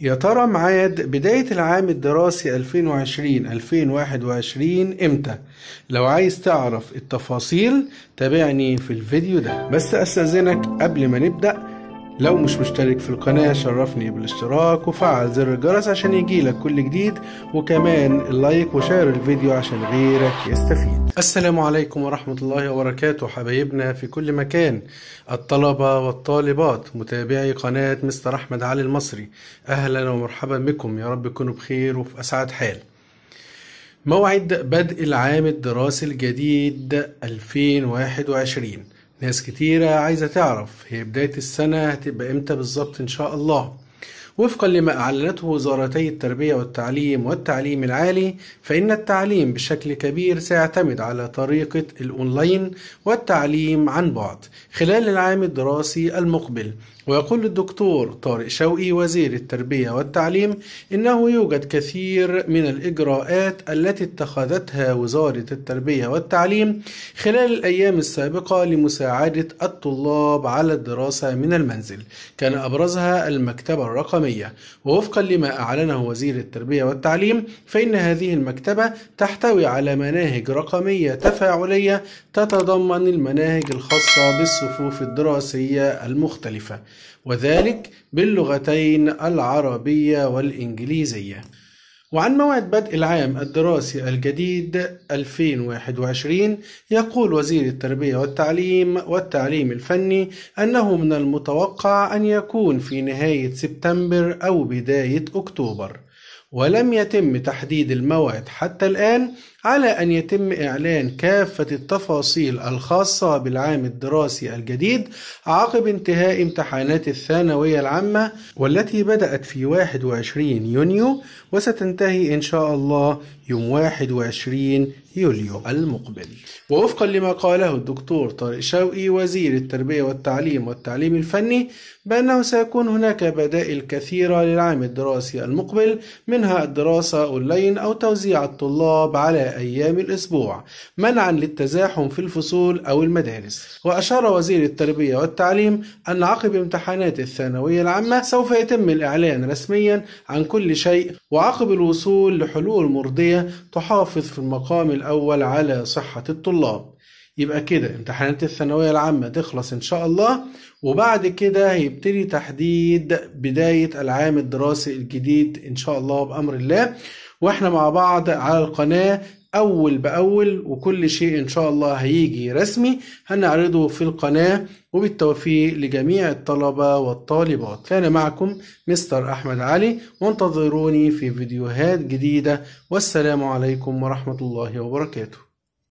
يا ترى معاد بداية العام الدراسي 2020-2021 امتى؟ لو عايز تعرف التفاصيل تابعني في الفيديو ده بس استأذنك قبل ما نبدأ لو مش مشترك في القناة شرفني بالاشتراك وفعل زر الجرس عشان يجيلك كل جديد وكمان اللايك وشير الفيديو عشان غيرك يستفيد السلام عليكم ورحمة الله وبركاته حبايبنا في كل مكان الطلبة والطالبات متابعي قناة مستر أحمد علي المصري أهلا ومرحبا بكم يا رب تكونوا بخير وفي أسعد حال موعد بدء العام الدراسي الجديد 2021 ناس كتيرة عايزة تعرف هي بداية السنة هتبقى امتى بالظبط ان شاء الله وفقا لما أعلنته وزارتي التربية والتعليم والتعليم العالي فإن التعليم بشكل كبير سيعتمد على طريقة الأونلاين والتعليم عن بعد خلال العام الدراسي المقبل ويقول الدكتور طارق شوقي وزير التربية والتعليم إنه يوجد كثير من الإجراءات التي اتخذتها وزارة التربية والتعليم خلال الأيام السابقة لمساعدة الطلاب على الدراسة من المنزل كان أبرزها المكتبة الرقمية الحكومية ووفقا لما أعلنه وزير التربية والتعليم فإن هذه المكتبة تحتوي على مناهج رقمية تفاعلية تتضمن المناهج الخاصة بالصفوف الدراسية المختلفة وذلك باللغتين العربية والإنجليزية وعن موعد بدء العام الدراسي الجديد 2021 يقول وزير التربية والتعليم والتعليم الفني أنه من المتوقع أن يكون في نهاية سبتمبر أو بداية أكتوبر ولم يتم تحديد الموعد حتى الآن على أن يتم إعلان كافة التفاصيل الخاصة بالعام الدراسي الجديد عقب انتهاء امتحانات الثانوية العامة والتي بدأت في 21 يونيو وستنتهي إن شاء الله يوم 21 يوليو المقبل ووفقا لما قاله الدكتور طارق شوقي وزير التربية والتعليم والتعليم الفني بأنه سيكون هناك بدائل كثيرة للعام الدراسي المقبل من منها الدراسة أونلاين أو توزيع الطلاب على أيام الأسبوع منعا للتزاحم في الفصول أو المدارس وأشار وزير التربية والتعليم أن عقب امتحانات الثانوية العامة سوف يتم الإعلان رسميا عن كل شيء وعقب الوصول لحلول مرضية تحافظ في المقام الأول على صحة الطلاب يبقى كده امتحانات الثانوية العامة تخلص إن شاء الله وبعد كده هيبتدي تحديد بداية العام الدراسي الجديد إن شاء الله بأمر الله وإحنا مع بعض على القناة أول بأول وكل شيء إن شاء الله هيجي رسمي هنعرضه في القناة وبالتوفيق لجميع الطلبة والطالبات كان معكم مستر أحمد علي وانتظروني في فيديوهات جديدة والسلام عليكم ورحمة الله وبركاته